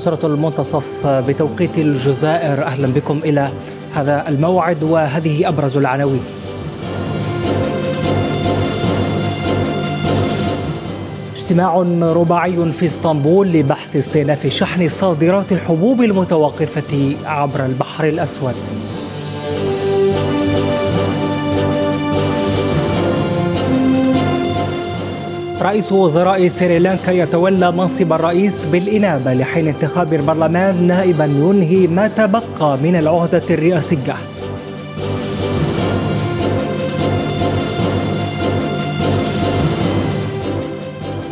عشرة المنتصف بتوقيت الجزائر أهلا بكم إلى هذا الموعد وهذه أبرز العناوين اجتماع رباعي في اسطنبول لبحث استئناف شحن صادرات الحبوب المتوقفة عبر البحر الأسود رئيس وزراء سريلانكا يتولى منصب الرئيس بالإنابة لحين انتخاب البرلمان نائبا ينهي ما تبقى من العهدة الرئاسية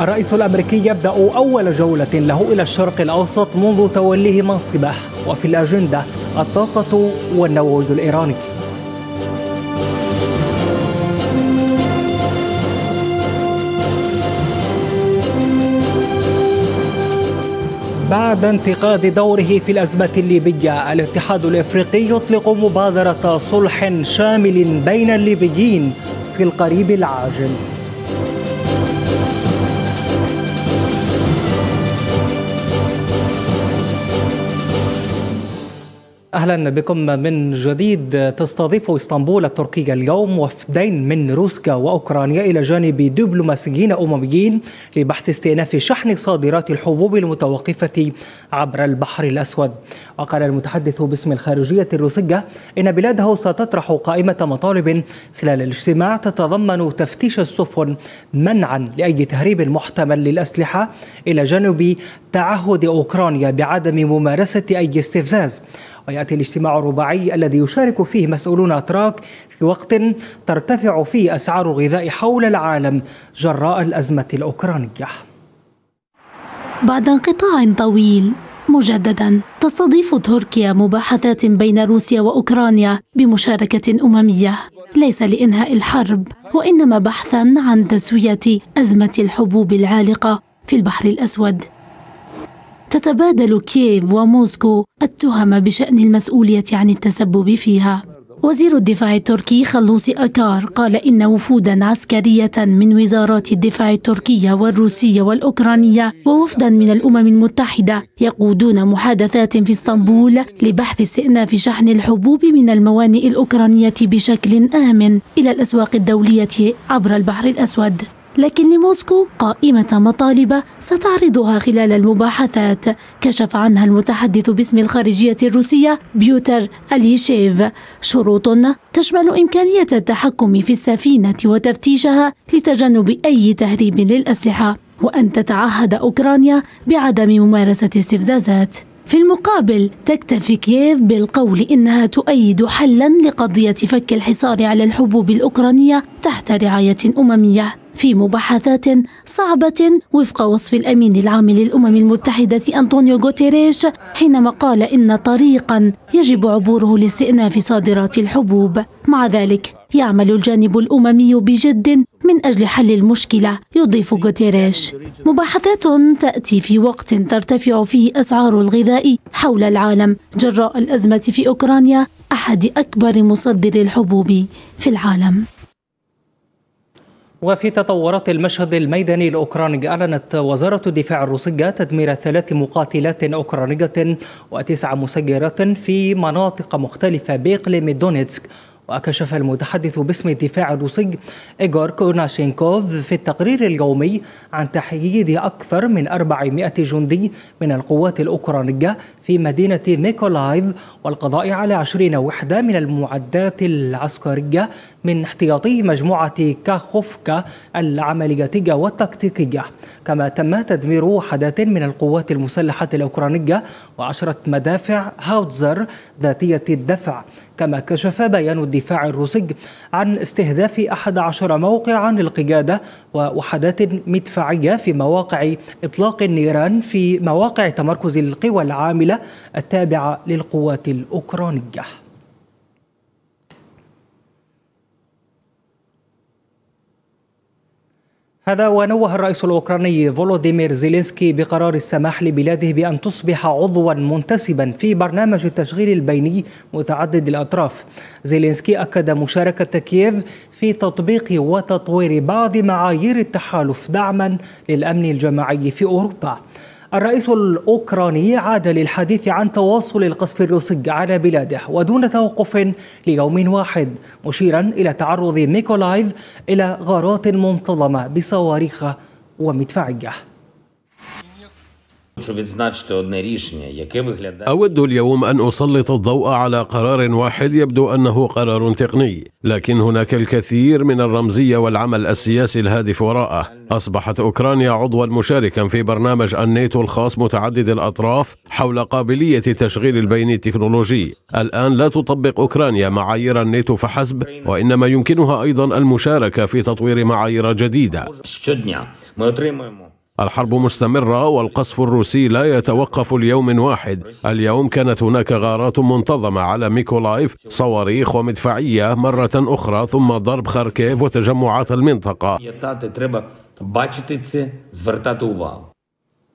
الرئيس الأمريكي يبدأ أول جولة له إلى الشرق الأوسط منذ توليه منصبه وفي الأجندة الطاقة والنووي الإيراني بعد انتقاد دوره في الأزمة الليبية الاتحاد الإفريقي يطلق مبادرة صلح شامل بين الليبيين في القريب العاجل اهلا بكم من جديد تستضيف اسطنبول التركيه اليوم وفدين من روسيا واوكرانيا الى جانب دبلوماسيين امميين لبحث استئناف شحن صادرات الحبوب المتوقفه عبر البحر الاسود وقال المتحدث باسم الخارجيه الروسيه ان بلاده ستطرح قائمه مطالب خلال الاجتماع تتضمن تفتيش السفن منعا لاي تهريب محتمل للاسلحه الى جانب تعهد اوكرانيا بعدم ممارسه اي استفزاز ويأتي الاجتماع الرباعي الذي يشارك فيه مسؤولون أتراك في وقت ترتفع فيه أسعار الغذاء حول العالم جراء الأزمة الأوكرانية بعد انقطاع طويل مجددا تستضيف تركيا مباحثات بين روسيا واوكرانيا بمشاركه امميه ليس لانهاء الحرب وانما بحثا عن تسويه ازمه الحبوب العالقه في البحر الاسود تتبادل كييف وموسكو التهم بشأن المسؤولية عن التسبب فيها وزير الدفاع التركي خلوص أكار قال إن وفودا عسكرية من وزارات الدفاع التركية والروسية والأوكرانية ووفدا من الأمم المتحدة يقودون محادثات في اسطنبول لبحث استئناف شحن الحبوب من الموانئ الأوكرانية بشكل آمن إلى الأسواق الدولية عبر البحر الأسود لكن لموسكو قائمة مطالب ستعرضها خلال المباحثات كشف عنها المتحدث باسم الخارجية الروسية بيوتر أليشيف شروط تشمل إمكانية التحكم في السفينة وتفتيشها لتجنب أي تهريب للأسلحة وأن تتعهد أوكرانيا بعدم ممارسة استفزازات في المقابل تكتفي كييف بالقول إنها تؤيد حلا لقضية فك الحصار على الحبوب الأوكرانية تحت رعاية أممية في مباحثات صعبة وفق وصف الأمين العام للأمم المتحدة أنطونيو غوتيريش حينما قال إن طريقا يجب عبوره لاستئناف صادرات الحبوب مع ذلك يعمل الجانب الأممي بجد من أجل حل المشكلة يضيف غوتيريش مباحثات تأتي في وقت ترتفع فيه أسعار الغذاء حول العالم جراء الأزمة في أوكرانيا أحد أكبر مصدر الحبوب في العالم وفي تطورات المشهد الميداني الأوكراني أعلنت وزارة الدفاع الروسية تدمير ثلاث مقاتلات أوكرانية وتسع مسيرات في مناطق مختلفة بإقليم دونيتسك وكشف المتحدث باسم الدفاع الروسي إيغور كورناشينكوف في التقرير اليومي عن تحييد أكثر من 400 جندي من القوات الأوكرانية في مدينة ميكولايف والقضاء على 20 وحدة من المعدات العسكرية من احتياطي مجموعة كاخوفكا العملياتية والتكتيكية كما تم تدمير وحدات من القوات المسلحة الأوكرانية وعشرة مدافع هاوتزر ذاتية الدفع كما كشف بيان الدفاع الروسي عن استهداف 11 موقعا للقيادة ووحدات مدفعية في مواقع إطلاق النيران في مواقع تمركز القوى العاملة التابعة للقوات الأوكرانية هذا ونوه الرئيس الأوكراني فولوديمير زيلينسكي بقرار السماح لبلاده بأن تصبح عضوا منتسبا في برنامج التشغيل البيني متعدد الأطراف زيلينسكي أكد مشاركة كييف في تطبيق وتطوير بعض معايير التحالف دعما للأمن الجماعي في أوروبا الرئيس الأوكراني عاد للحديث عن تواصل القصف الروسي على بلاده ودون توقف ليوم واحد مشيرا إلى تعرض ميكولايف إلى غارات منتظمة بصواريخ ومدفعيه أود اليوم أن أسلط الضوء على قرار واحد يبدو أنه قرار تقني لكن هناك الكثير من الرمزية والعمل السياسي الهادف وراءه أصبحت أوكرانيا عضوا مشاركا في برنامج الناتو الخاص متعدد الأطراف حول قابلية تشغيل البين التكنولوجي الآن لا تطبق أوكرانيا معايير الناتو فحسب وإنما يمكنها أيضا المشاركة في تطوير معايير جديدة الحرب مستمرة والقصف الروسي لا يتوقف ليوم واحد اليوم كانت هناك غارات منتظمة على ميكولايف صواريخ ومدفعية مرة أخرى ثم ضرب خاركيف وتجمعات المنطقة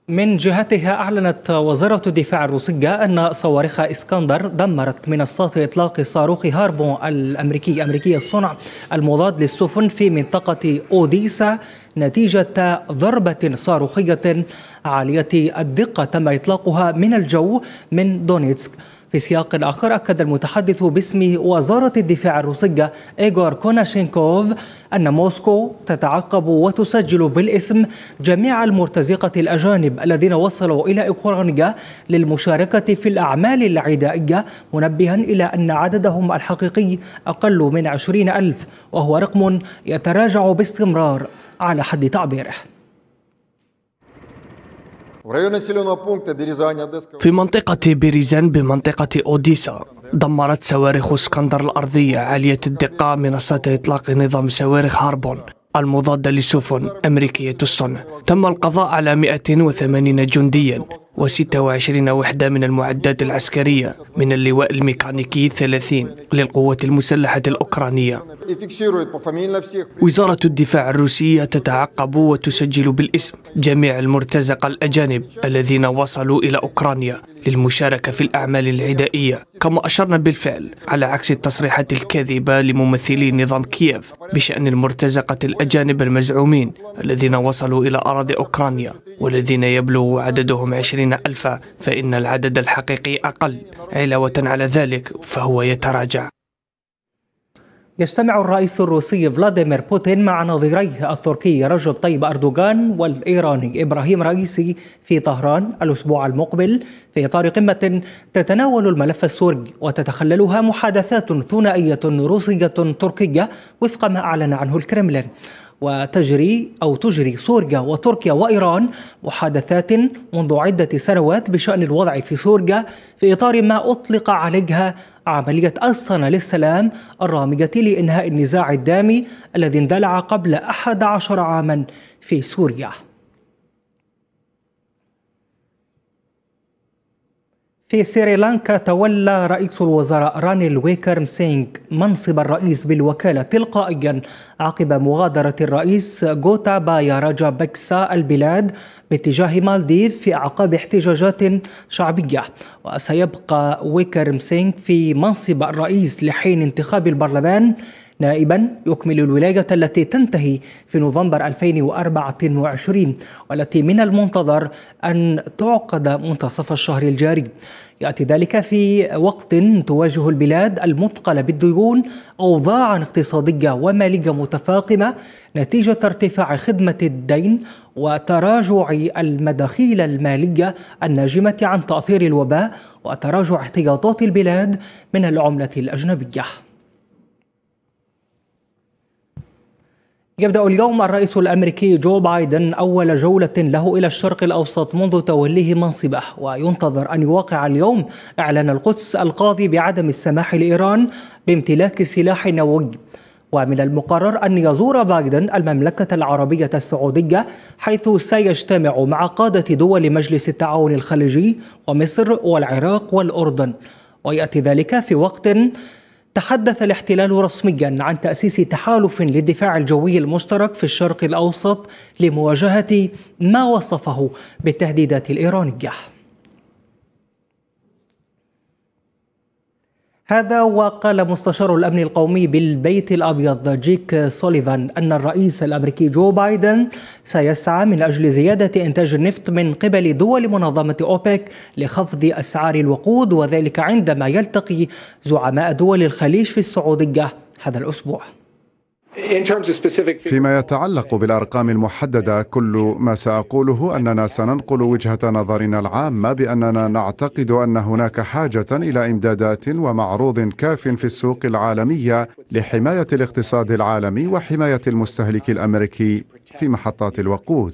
من جهتها أعلنت وزارة الدفاع الروسية أن صواريخ إسكندر دمرت منصات إطلاق صاروخ هاربون الأمريكي أمريكي الصنع المضاد للسفن في منطقة أوديسا نتيجة ضربة صاروخية عالية الدقة تم إطلاقها من الجو من دونيتسك في سياق آخر أكد المتحدث باسم وزارة الدفاع الروسية إيغور كوناشينكوف أن موسكو تتعقب وتسجل بالاسم جميع المرتزقة الأجانب الذين وصلوا إلى أوكرانيا للمشاركة في الأعمال العدائية منبها إلى أن عددهم الحقيقي أقل من عشرين ألف وهو رقم يتراجع باستمرار على حد تعبيره في منطقة بيريزان بمنطقة أوديسا دمرت صواريخ اسكندر الأرضية عالية الدقة منصات إطلاق نظام صواريخ هاربون المضادة لسفن أمريكية الصنع تم القضاء على 180 جنديا و26 وحدة من المعدات العسكرية من اللواء الميكانيكي 30 للقوات المسلحة الأوكرانية وزارة الدفاع الروسية تتعقب وتسجل بالاسم جميع المرتزقة الأجانب الذين وصلوا إلى أوكرانيا للمشاركة في الأعمال العدائية كما أشرنا بالفعل على عكس التصريحات الكاذبة لممثلي نظام كييف بشأن المرتزقة الأجانب المزعومين الذين وصلوا إلى أراضي أوكرانيا والذين يبلغ عددهم عشرين ألفا فإن العدد الحقيقي أقل علاوة على ذلك فهو يتراجع يجتمع الرئيس الروسي فلاديمير بوتين مع نظيريه التركي رجب طيب أردوغان والإيراني إبراهيم رئيسي في طهران الأسبوع المقبل في إطار قمة تتناول الملف السوري وتتخللها محادثات ثنائية روسية تركية وفق ما أعلن عنه الكرملين وتجري أو تجري سوريا وتركيا وإيران محادثات منذ عدة سنوات بشأن الوضع في سوريا في إطار ما أطلق عليها عملية أسطنة للسلام الرامجة لإنهاء النزاع الدامي الذي اندلع قبل 11 عاما في سوريا في سريلانكا تولى رئيس الوزراء رانيل ويكرم سينغ منصب الرئيس بالوكالة تلقائيا عقب مغادرة الرئيس جوتا بايا راجا بكسا البلاد باتجاه مالديف في أعقاب احتجاجات شعبية وسيبقى ويكرم سينغ في منصب الرئيس لحين انتخاب البرلمان نائبا يكمل الولاية التي تنتهي في نوفمبر 2024 والتي من المنتظر أن تعقد منتصف الشهر الجاري يأتي ذلك في وقت تواجه البلاد المثقلة بالديون أوضاعا اقتصادية ومالية متفاقمة نتيجة ارتفاع خدمة الدين وتراجع المداخيل المالية الناجمة عن تأثير الوباء وتراجع احتياطات البلاد من العملة الأجنبية يبدأ اليوم الرئيس الأمريكي جو بايدن أول جولة له إلى الشرق الأوسط منذ توليه منصبه وينتظر أن يوقع اليوم إعلان القدس القاضي بعدم السماح لإيران بامتلاك سلاح نووي ومن المقرر أن يزور بايدن المملكة العربية السعودية حيث سيجتمع مع قادة دول مجلس التعاون الخليجي ومصر والعراق والأردن ويأتي ذلك في وقت تحدث الاحتلال رسميا عن تأسيس تحالف للدفاع الجوي المشترك في الشرق الأوسط لمواجهة ما وصفه بالتهديدات الإيرانية هذا وقال مستشار الامن القومي بالبيت الابيض جيك سوليفان ان الرئيس الامريكي جو بايدن سيسعى من اجل زياده انتاج النفط من قبل دول منظمه اوبك لخفض اسعار الوقود وذلك عندما يلتقي زعماء دول الخليج في السعوديه هذا الاسبوع فيما يتعلق بالارقام المحدده كل ما ساقوله اننا سننقل وجهه نظرنا العامه باننا نعتقد ان هناك حاجه الى امدادات ومعروض كاف في السوق العالميه لحمايه الاقتصاد العالمي وحمايه المستهلك الامريكي في محطات الوقود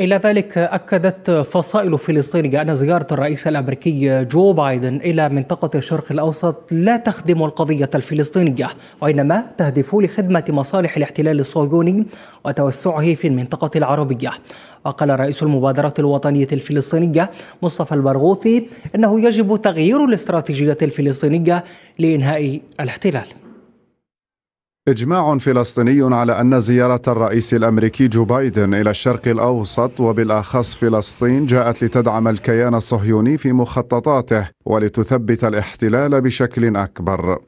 إلى ذلك أكدت فصائل فلسطينية أن زيارة الرئيس الأمريكي جو بايدن إلى منطقة الشرق الأوسط لا تخدم القضية الفلسطينية وإنما تهدف لخدمة مصالح الاحتلال الصهيوني وتوسعه في المنطقة العربية وقال رئيس المبادرة الوطنية الفلسطينية مصطفى البرغوثي أنه يجب تغيير الاستراتيجية الفلسطينية لإنهاء الاحتلال إجماع فلسطيني على أن زيارة الرئيس الأمريكي جو بايدن إلى الشرق الأوسط وبالأخص فلسطين جاءت لتدعم الكيان الصهيوني في مخططاته ولتثبت الاحتلال بشكل أكبر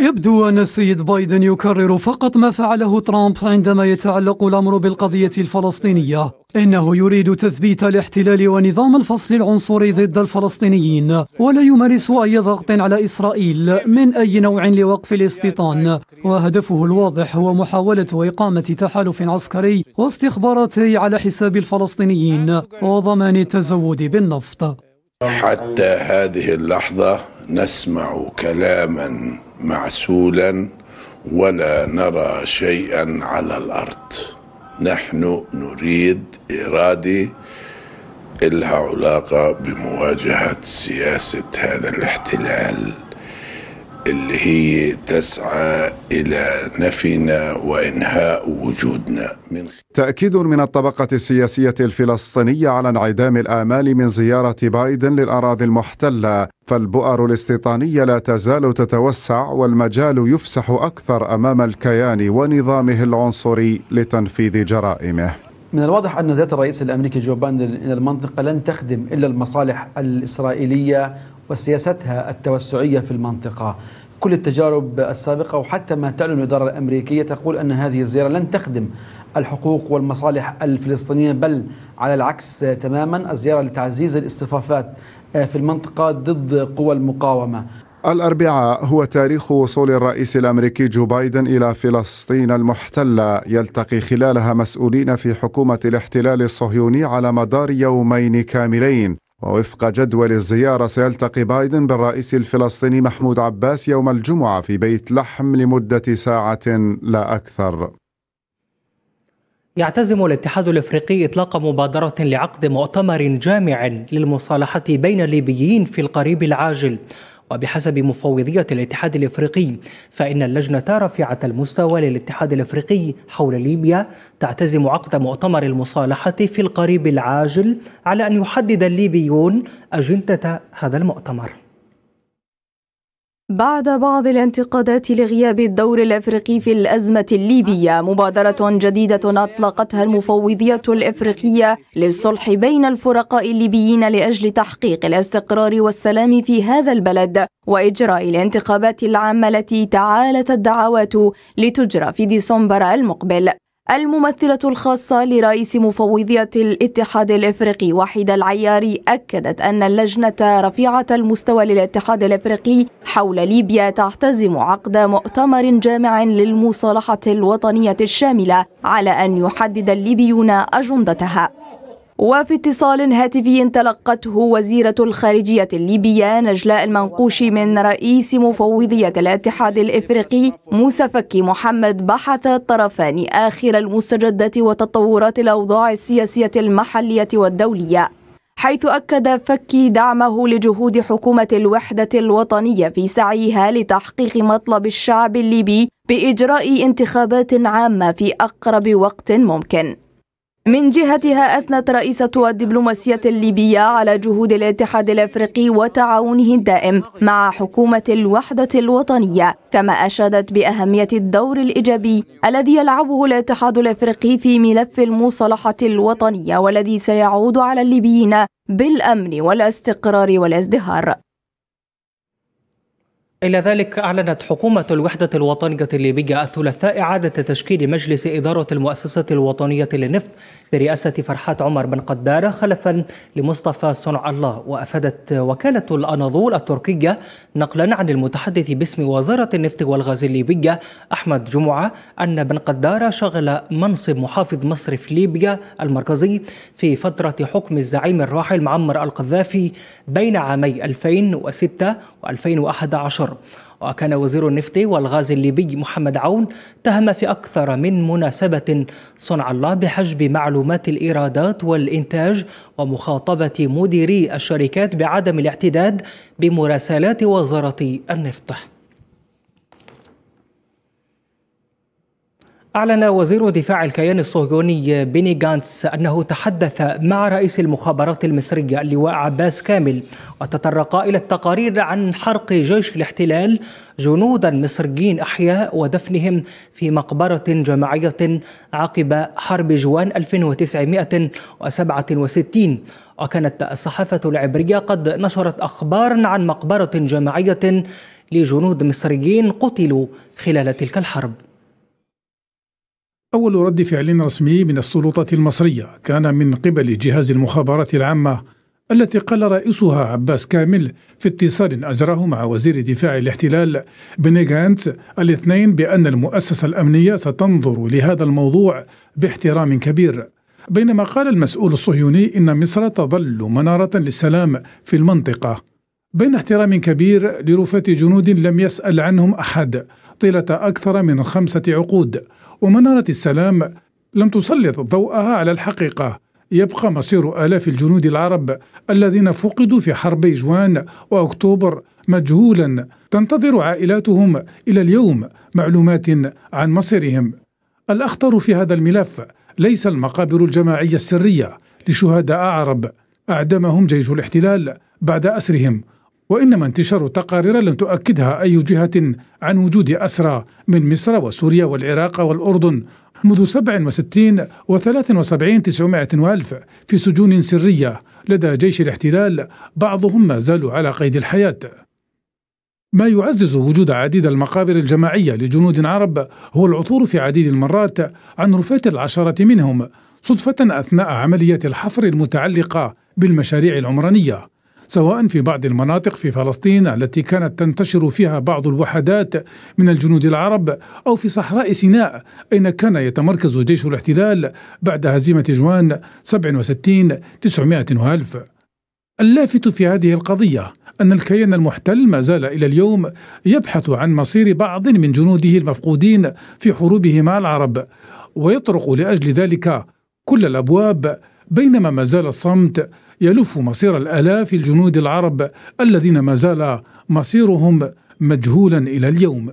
يبدو أن السيد بايدن يكرر فقط ما فعله ترامب عندما يتعلق الأمر بالقضية الفلسطينية إنه يريد تثبيت الاحتلال ونظام الفصل العنصري ضد الفلسطينيين ولا يمارس أي ضغط على إسرائيل من أي نوع لوقف الاستيطان وهدفه الواضح هو محاولة إقامة تحالف عسكري واستخباراتي على حساب الفلسطينيين وضمان التزود بالنفط حتى هذه اللحظة نسمع كلاما معسولا ولا نرى شيئا على الارض نحن نريد اراده إلها علاقة بمواجهة سياسة هذا الاحتلال اللي هي تسعى إلى نفينا وإنهاء وجودنا من تأكيد من الطبقة السياسية الفلسطينية على انعدام الآمال من زيارة بايدن للأراضي المحتلة فالبؤر الاستيطانية لا تزال تتوسع والمجال يفسح أكثر أمام الكيان ونظامه العنصري لتنفيذ جرائمه من الواضح أن زيارة الرئيس الأمريكي جو بايدن إلى المنطقة لن تخدم إلا المصالح الإسرائيلية وسياستها التوسعية في المنطقة كل التجارب السابقة وحتى ما تعلن الإدارة الأمريكية تقول أن هذه الزيارة لن تخدم الحقوق والمصالح الفلسطينية بل على العكس تماما الزيارة لتعزيز الاصطفافات في المنطقة ضد قوى المقاومة الأربعاء هو تاريخ وصول الرئيس الأمريكي جو بايدن إلى فلسطين المحتلة يلتقي خلالها مسؤولين في حكومة الاحتلال الصهيوني على مدار يومين كاملين ووفق جدول الزيارة سيلتقي بايدن بالرئيس الفلسطيني محمود عباس يوم الجمعة في بيت لحم لمدة ساعة لا أكثر يعتزم الاتحاد الافريقي اطلاق مبادره لعقد مؤتمر جامع للمصالحه بين الليبيين في القريب العاجل وبحسب مفوضية الاتحاد الإفريقي فإن اللجنة رفيعة المستوى للاتحاد الإفريقي حول ليبيا تعتزم عقد مؤتمر المصالحة في القريب العاجل على أن يحدد الليبيون أجندة هذا المؤتمر بعد بعض الانتقادات لغياب الدور الافريقي في الازمه الليبيه مبادره جديده اطلقتها المفوضيه الافريقيه للصلح بين الفرقاء الليبيين لاجل تحقيق الاستقرار والسلام في هذا البلد واجراء الانتخابات العامه التي تعالت الدعوات لتجرى في ديسمبر المقبل الممثلة الخاصة لرئيس مفوضية الاتحاد الإفريقي وحيدة العياري أكدت أن اللجنة رفيعة المستوى للاتحاد الإفريقي حول ليبيا تحتزم عقد مؤتمر جامع للمصالحة الوطنية الشاملة على أن يحدد الليبيون أجندتها وفي اتصال هاتفي تلقته وزيرة الخارجية الليبية نجلاء المنقوشي من رئيس مفوضية الاتحاد الإفريقي موسى فكي محمد بحث الطرفان آخر المستجدات وتطورات الأوضاع السياسية المحلية والدولية حيث أكد فكي دعمه لجهود حكومة الوحدة الوطنية في سعيها لتحقيق مطلب الشعب الليبي بإجراء انتخابات عامة في أقرب وقت ممكن من جهتها أثنت رئيسة الدبلوماسية الليبية على جهود الاتحاد الأفريقي وتعاونه الدائم مع حكومة الوحدة الوطنية كما أشادت بأهمية الدور الإيجابي الذي يلعبه الاتحاد الأفريقي في ملف المصالحة الوطنية والذي سيعود على الليبيين بالأمن والاستقرار والازدهار إلى ذلك أعلنت حكومة الوحدة الوطنية الليبية الثلاثاء إعادة تشكيل مجلس إدارة المؤسسة الوطنية للنفط برئاسة فرحات عمر بن قدارة خلفا لمصطفى صنع الله وأفادت وكالة الأناضول التركية نقلا عن المتحدث باسم وزارة النفط والغاز الليبية أحمد جمعة أن بن قدارة شغل منصب محافظ مصرف ليبيا المركزي في فترة حكم الزعيم الراحل معمر القذافي بين عامي 2006 و 2011 وكان وزير النفط والغاز الليبي محمد عون تهم في أكثر من مناسبة صنع الله بحجب معلومات الإيرادات والإنتاج ومخاطبة مديري الشركات بعدم الاعتداد بمراسلات وزارة النفط أعلن وزير دفاع الكيان الصهيوني بيني جانس أنه تحدث مع رئيس المخابرات المصرية اللواء عباس كامل وتطرق إلى التقارير عن حرق جيش الاحتلال جنودا مصريين أحياء ودفنهم في مقبرة جماعية عقب حرب جوان 1967 وكانت الصحافة العبرية قد نشرت أخبارا عن مقبرة جماعية لجنود مصريين قتلوا خلال تلك الحرب أول رد فعل رسمي من السلطة المصرية كان من قبل جهاز المخابرات العامة التي قال رئيسها عباس كامل في اتصال أجراه مع وزير دفاع الاحتلال بني جانت الاثنين بأن المؤسسة الأمنية ستنظر لهذا الموضوع باحترام كبير بينما قال المسؤول الصهيوني إن مصر تظل منارة للسلام في المنطقة بين احترام كبير لرفاة جنود لم يسأل عنهم أحد طيلة أكثر من خمسة عقود ومنارة السلام لم تسلط ضوءها على الحقيقة يبقى مصير آلاف الجنود العرب الذين فقدوا في حربي جوان وأكتوبر مجهولا تنتظر عائلاتهم إلى اليوم معلومات عن مصيرهم الأخطر في هذا الملف ليس المقابر الجماعية السرية لشهداء عرب أعدمهم جيش الاحتلال بعد أسرهم وإنما انتشار تقارير لم تؤكدها أي جهة عن وجود أسرى من مصر وسوريا والعراق والأردن منذ 67 و 73 900 ألف في سجون سرية لدى جيش الاحتلال بعضهم ما زالوا على قيد الحياة ما يعزز وجود عديد المقابر الجماعية لجنود عرب هو العثور في عديد المرات عن رفاة العشرة منهم صدفة أثناء عملية الحفر المتعلقة بالمشاريع العمرانية سواء في بعض المناطق في فلسطين التي كانت تنتشر فيها بعض الوحدات من الجنود العرب أو في صحراء سيناء أين كان يتمركز جيش الاحتلال بعد هزيمة جوان 67 900 وألف اللافت في هذه القضية أن الكيان المحتل ما زال إلى اليوم يبحث عن مصير بعض من جنوده المفقودين في حروبه مع العرب ويطرق لأجل ذلك كل الأبواب بينما ما زال الصمت يلف مصير الآلاف الجنود العرب الذين ما زال مصيرهم مجهولا إلى اليوم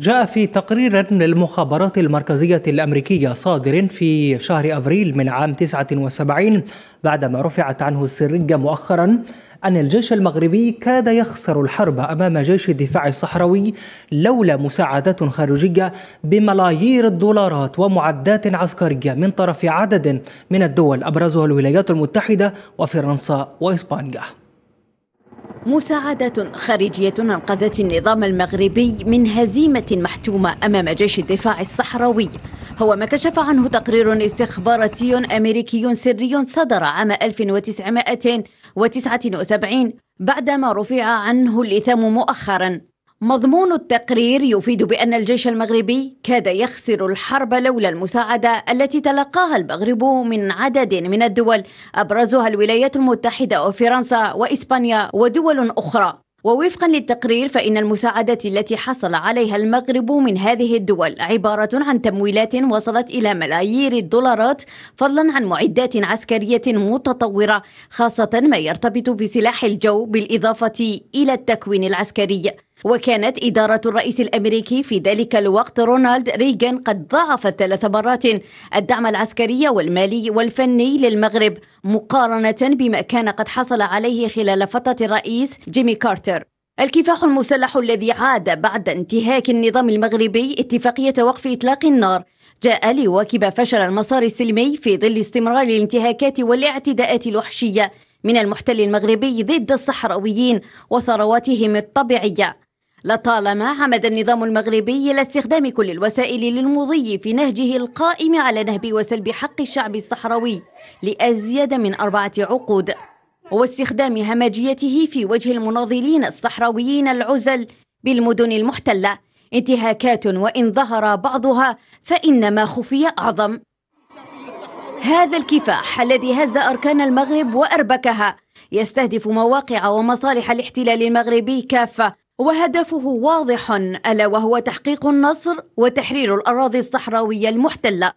جاء في تقرير للمخابرات المركزية الأمريكية صادر في شهر أبريل من عام 79 بعدما رفعت عنه السرية مؤخرا أن الجيش المغربي كاد يخسر الحرب أمام جيش الدفاع الصحراوي لولا مساعدات خارجية بملايير الدولارات ومعدات عسكرية من طرف عدد من الدول أبرزها الولايات المتحدة وفرنسا وإسبانيا مساعدة خارجية أنقذت النظام المغربي من هزيمة محتومة أمام جيش الدفاع الصحراوي هو ما كشف عنه تقرير استخباراتي أمريكي سري صدر عام 1979 بعدما رفع عنه الإثام مؤخرا مضمون التقرير يفيد بأن الجيش المغربي كاد يخسر الحرب لولا المساعدة التي تلقاها المغرب من عدد من الدول أبرزها الولايات المتحدة وفرنسا وإسبانيا ودول أخرى ووفقا للتقرير فإن المساعدات التي حصل عليها المغرب من هذه الدول عبارة عن تمويلات وصلت إلى ملايير الدولارات فضلا عن معدات عسكرية متطورة خاصة ما يرتبط بسلاح الجو بالإضافة إلى التكوين العسكري وكانت إدارة الرئيس الأمريكي في ذلك الوقت رونالد ريغان قد ضاعفت ثلاث مرات الدعم العسكري والمالي والفني للمغرب مقارنة بما كان قد حصل عليه خلال فترة الرئيس جيمي كارتر الكفاح المسلح الذي عاد بعد انتهاك النظام المغربي اتفاقية وقف إطلاق النار جاء ليواكب فشل المسار السلمي في ظل استمرار الانتهاكات والاعتداءات الوحشية من المحتل المغربي ضد الصحراويين وثرواتهم الطبيعيه لطالما عمد النظام المغربي إلى استخدام كل الوسائل للمضي في نهجه القائم على نهب وسلب حق الشعب الصحراوي لأزيد من أربعة عقود واستخدام همجيته في وجه المناضلين الصحراويين العزل بالمدن المحتلة انتهاكات وإن ظهر بعضها فإن ما خفي أعظم هذا الكفاح الذي هز أركان المغرب وأربكها يستهدف مواقع ومصالح الاحتلال المغربي كافة وهدفه واضح ألا وهو تحقيق النصر وتحرير الأراضي الصحراوية المحتلة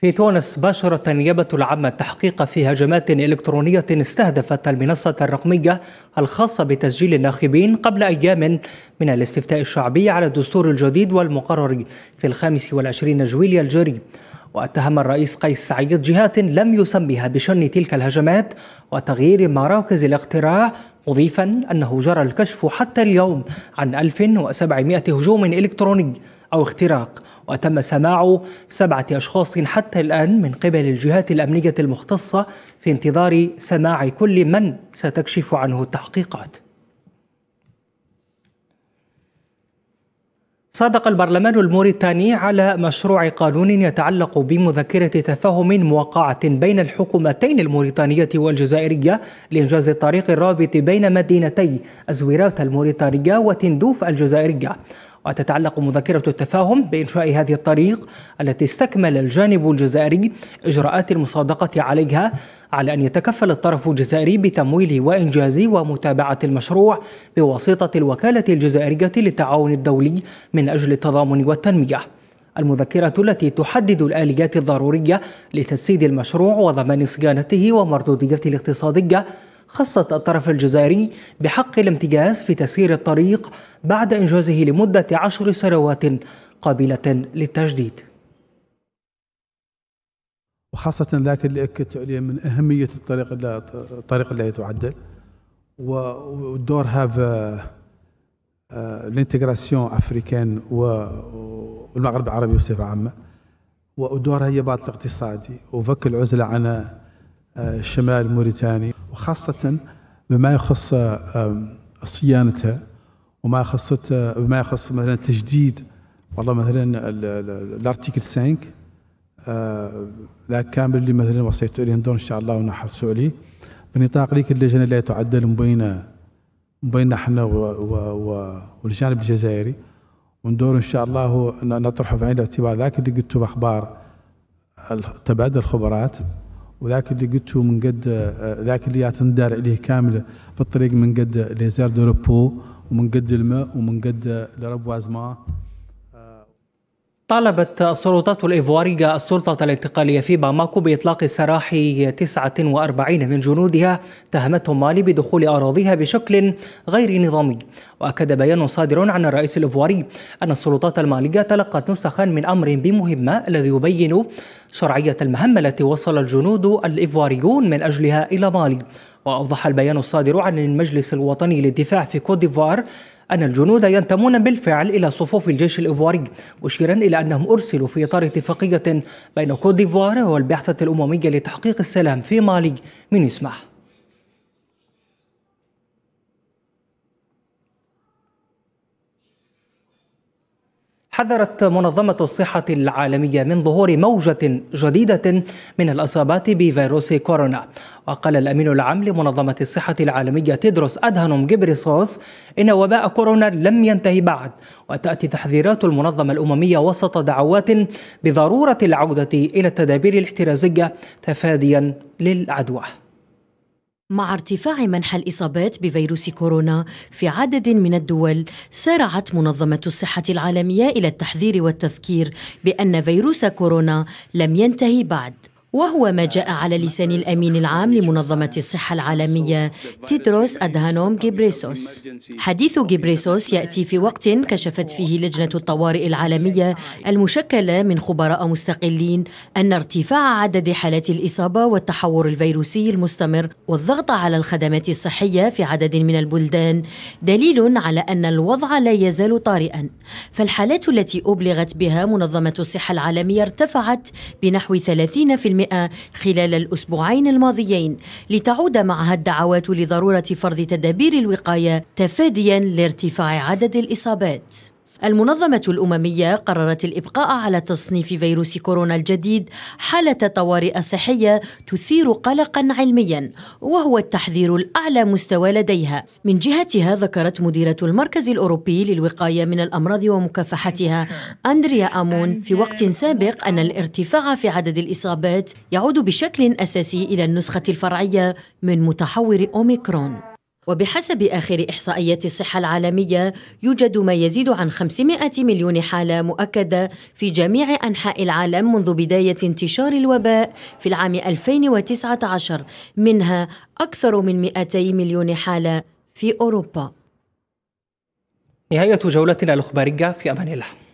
في تونس باشرت النيابة العامة التحقيق في هجمات إلكترونية استهدفت المنصة الرقمية الخاصة بتسجيل الناخبين قبل أيام من الاستفتاء الشعبي على الدستور الجديد والمقرر في الخامس والعشرين جويليا الجاري واتهم الرئيس قيس سعيد جهات لم يسمها بشن تلك الهجمات وتغيير مراكز الاقتراع مضيفا أنه جرى الكشف حتى اليوم عن 1700 هجوم إلكتروني أو اختراق وتم سماع سبعة أشخاص حتى الآن من قبل الجهات الأمنية المختصة في انتظار سماع كل من ستكشف عنه التحقيقات صادق البرلمان الموريتاني على مشروع قانون يتعلق بمذكرة تفاهم موقعة بين الحكومتين الموريتانية والجزائرية لإنجاز الطريق الرابط بين مدينتي أزويرات الموريتانية وتندوف الجزائرية وتتعلق مذكرة التفاهم بإنشاء هذه الطريق التي استكمل الجانب الجزائري إجراءات المصادقة عليها على أن يتكفل الطرف الجزائري بتمويل وإنجاز ومتابعة المشروع بواسطة الوكالة الجزائرية للتعاون الدولي من أجل التضامن والتنمية المذكرة التي تحدد الآليات الضرورية لتجسيد المشروع وضمان صيانته ومردوديته الاقتصادية خصت الطرف الجزائري بحق الامتجاز في تسيير الطريق بعد إنجازه لمدة عشر سنوات قابلة للتجديد وخاصة ذاك اللي أكدت عليه من أهمية الطريق لا الطريق لا يتعدل ودورها في آه، الانتجراسيون افريكان والمغرب العربي بصفة عامة ودورها هي باطل اقتصادي وفك العزلة عن آه، شمال موريتانيا وخاصة بما يخص صيانتها وما يخص بما يخص مثلا تجديد والله مثلا الارتيكل 5 آه، ذاك كامل اللي مثلا وصيت اليهم ندور ان شاء الله ونحرصوا عليه بنطاق ذيك اللجنه اللي تعدل بين بين نحن والجانب الجزائري وندور ان شاء الله نطرح في عين الاعتبار ذاك اللي قلته باخبار تبادل الخبرات وذاك اللي قلته من قد ذاك اللي تندار عليه كامله في الطريق من قد ليزار دو ومن قد الماء ومن قد لربوازما طالبت السلطات الإيفوارية السلطة الانتقالية في باماكو بإطلاق سراح 49 من جنودها تهمتهم مالي بدخول أراضيها بشكل غير نظامي وأكد بيان صادر عن الرئيس الإيفواري أن السلطات المالية تلقت نسخا من أمر بمهمة الذي يبين شرعية المهمة التي وصل الجنود الإيفواريون من أجلها إلى مالي وأوضح البيان الصادر عن المجلس الوطني للدفاع في كوت ديفوار أن الجنود ينتمون بالفعل إلى صفوف الجيش الإيفواري مشيرا إلى أنهم أرسلوا في إطار اتفاقية بين كوت ديفوار والبعثة الأممية لتحقيق السلام في مالي من يسمح حذرت منظمة الصحة العالمية من ظهور موجة جديدة من الإصابات بفيروس كورونا وقال الأمين العام لمنظمة الصحة العالمية تدرس أدهنوم جبريسوس إن وباء كورونا لم ينتهي بعد وتأتي تحذيرات المنظمة الأممية وسط دعوات بضرورة العودة إلى التدابير الاحترازية تفاديا للعدوى مع ارتفاع منح الإصابات بفيروس كورونا في عدد من الدول، سارعت منظمة الصحة العالمية إلى التحذير والتذكير بأن فيروس كورونا لم ينتهي بعد. وهو ما جاء على لسان الأمين العام لمنظمة الصحة العالمية تيدروس أدهانوم جيبريسوس حديث جيبريسوس يأتي في وقت كشفت فيه لجنة الطوارئ العالمية المشكلة من خبراء مستقلين أن ارتفاع عدد حالات الإصابة والتحور الفيروسي المستمر والضغط على الخدمات الصحية في عدد من البلدان دليل على أن الوضع لا يزال طارئا فالحالات التي أبلغت بها منظمة الصحة العالمية ارتفعت بنحو 30% المرئة خلال الأسبوعين الماضيين لتعود معها الدعوات لضرورة فرض تدابير الوقاية تفاديا لارتفاع عدد الإصابات المنظمة الأممية قررت الإبقاء على تصنيف فيروس كورونا الجديد حالة طوارئ صحية تثير قلقا علميا وهو التحذير الأعلى مستوى لديها من جهتها ذكرت مديرة المركز الأوروبي للوقاية من الأمراض ومكافحتها أندريا أمون في وقت سابق أن الارتفاع في عدد الإصابات يعود بشكل أساسي إلى النسخة الفرعية من متحور أوميكرون وبحسب آخر إحصائيات الصحة العالمية يوجد ما يزيد عن 500 مليون حالة مؤكدة في جميع أنحاء العالم منذ بداية انتشار الوباء في العام 2019 منها أكثر من 200 مليون حالة في أوروبا نهاية جولتنا الإخبارية في أمان الله